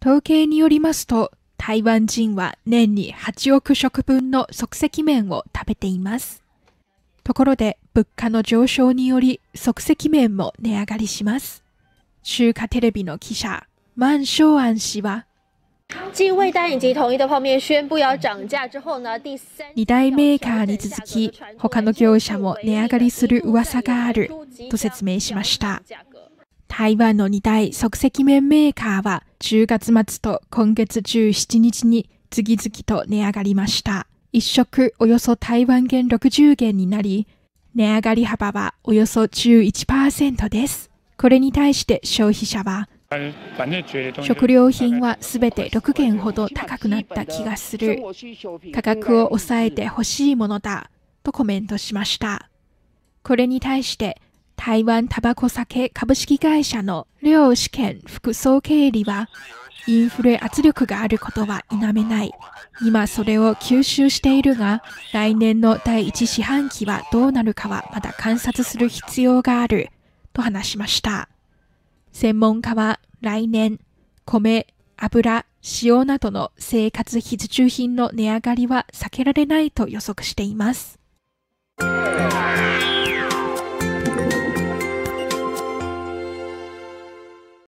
統計によりますと、台湾人は年に8億食分の即席麺を食べています。ところで、物価の上昇により即席麺も値上がりします。中華テレビの記者、万正安氏は、继二大メーカーに続き、他の業者も値上がりする噂があると説明しました。台湾の2大即席麺メーカーは10月末と今月17日に次々と値上がりました。1食およそ台湾元60元になり、値上がり幅はおよそ11%です。これに対して消費者は、食料品はすべて6元ほど高くなった気がする。価格を抑えてほしいものだ。とコメントしました。これに対して台湾タバコ酒株式会社の両試験副総経理は、インフレ圧力があることは否めない。今それを吸収しているが、来年の第一四半期はどうなるかはまだ観察する必要がある、と話しました。専門家は来年、米、油、塩などの生活必需品の値上がりは避けられないと予測しています。